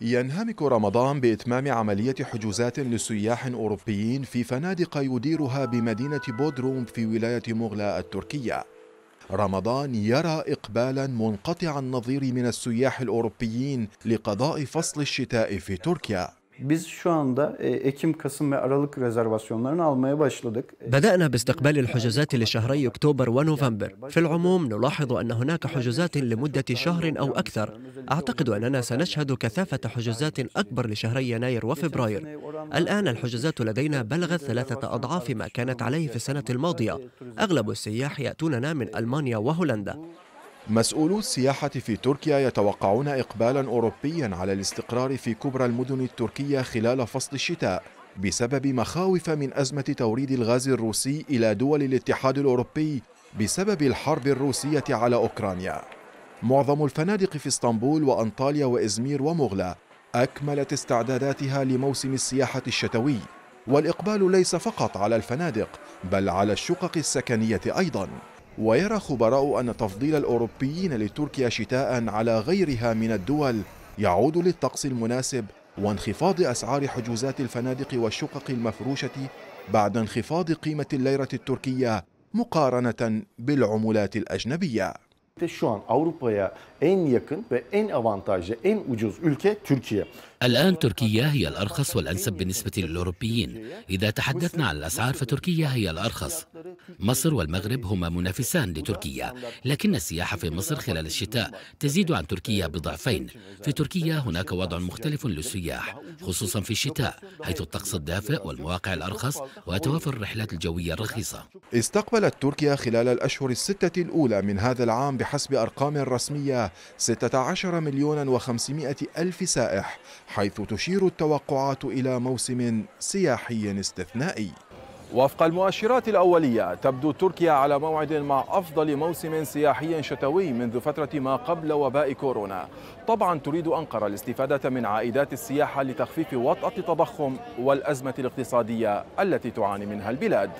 ينهمك رمضان بإتمام عملية حجوزات لسياح أوروبيين في فنادق يديرها بمدينة بودروم في ولاية مغلا التركية رمضان يرى إقبالا منقطع النظير من السياح الأوروبيين لقضاء فصل الشتاء في تركيا Biz şu anda e, Ekim, Kasım ve Aralık rezervasyonlarını almaya başladık. E, بدأنا باستقبال الحجوزات لشهري أكتوبر ونوفمبر. في العموم نلاحظ أن هناك حجوزات لمدة شهر أو أكثر. أعتقد أننا سنشهد كثافة حجوزات أكبر لشهري يناير وفبراير. الآن الحجوزات لدينا بلغت ثلاثة أضعاف ما كانت عليه في السنة الماضية. أغلب السياح يأتوننا من ألمانيا وهولندا. مسؤولو السياحة في تركيا يتوقعون إقبالا أوروبيا على الاستقرار في كبرى المدن التركية خلال فصل الشتاء بسبب مخاوف من أزمة توريد الغاز الروسي إلى دول الاتحاد الأوروبي بسبب الحرب الروسية على أوكرانيا معظم الفنادق في اسطنبول وأنطاليا وإزمير ومغلا أكملت استعداداتها لموسم السياحة الشتوي والإقبال ليس فقط على الفنادق بل على الشقق السكنية أيضاً ويرى خبراء أن تفضيل الأوروبيين لتركيا شتاء على غيرها من الدول يعود للطقس المناسب وانخفاض أسعار حجوزات الفنادق والشقق المفروشة بعد انخفاض قيمة الليرة التركية مقارنة بالعملات الأجنبية. الآن تركيا هي الأرخص والأنسب بالنسبة للأوروبيين إذا تحدثنا عن الأسعار فتركيا هي الأرخص مصر والمغرب هما منافسان لتركيا لكن السياحة في مصر خلال الشتاء تزيد عن تركيا بضعفين في تركيا هناك وضع مختلف للسياح خصوصا في الشتاء حيث الطقس الدافئ والمواقع الأرخص وتوافر الرحلات الجوية الرخيصة استقبلت تركيا خلال الأشهر الستة الأولى من هذا العام بحسب أرقام رسمية 16 مليون و500 ألف سائح حيث تشير التوقعات إلى موسم سياحي استثنائي وفق المؤشرات الأولية تبدو تركيا على موعد مع أفضل موسم سياحي شتوي منذ فترة ما قبل وباء كورونا طبعا تريد أنقرة الاستفادة من عائدات السياحة لتخفيف وطأة التضخم والأزمة الاقتصادية التي تعاني منها البلاد